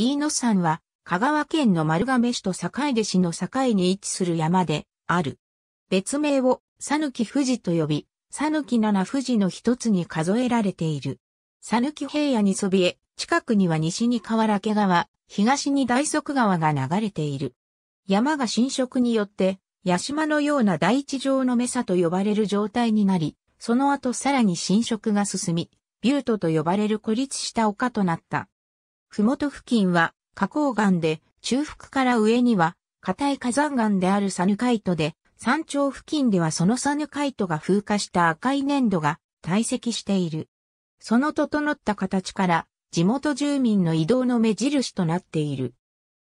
飯野山は、香川県の丸亀市と坂出市の境に位置する山で、ある。別名を、さぬき富士と呼び、さぬき七富士の一つに数えられている。さぬき平野にそびえ、近くには西に河原家川、東に大側川が流れている。山が浸食によって、八島のような大地上のメサと呼ばれる状態になり、その後さらに浸食が進み、ビュートと呼ばれる孤立した丘となった。ふもと付近は花崗岩で、中腹から上には硬い火山岩であるサヌカイトで、山頂付近ではそのサヌカイトが風化した赤い粘土が堆積している。その整った形から地元住民の移動の目印となっている。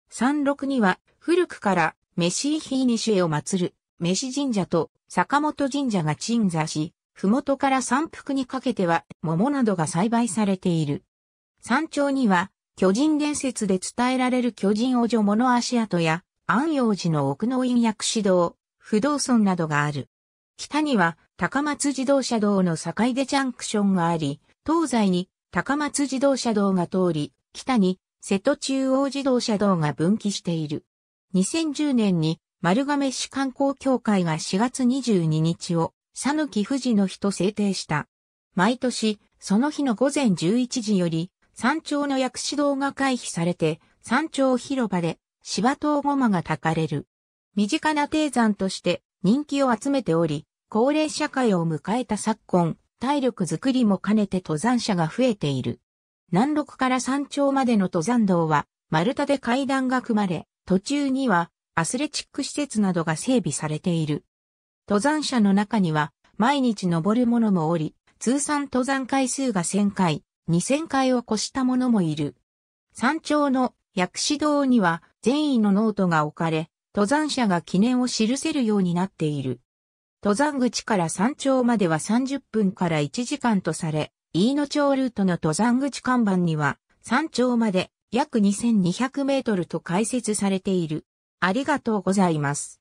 山麓には古くからメシーヒーニシエを祀るメシ神社と坂本神社が鎮座し、ふもとから山腹にかけては桃などが栽培されている。山頂には巨人伝説で伝えられる巨人王女物足跡や、安陽寺の奥の院薬師堂、不動村などがある。北には高松自動車道の境出ジャンクションがあり、東西に高松自動車道が通り、北に瀬戸中央自動車道が分岐している。2010年に丸亀市観光協会が4月22日を、ぬき富士の日と制定した。毎年、その日の午前11時より、山頂の薬師堂が回避されて、山頂広場で芝東ごまが炊かれる。身近な低山として人気を集めており、高齢社会を迎えた昨今、体力づくりも兼ねて登山者が増えている。南麓から山頂までの登山道は、丸太で階段が組まれ、途中にはアスレチック施設などが整備されている。登山者の中には、毎日登る者もおり、通算登山回数が1000回、2000回を越した者もいる。山頂の薬師堂には善意のノートが置かれ、登山者が記念を記せるようになっている。登山口から山頂までは30分から1時間とされ、飯野町ルートの登山口看板には、山頂まで約2200メートルと解説されている。ありがとうございます。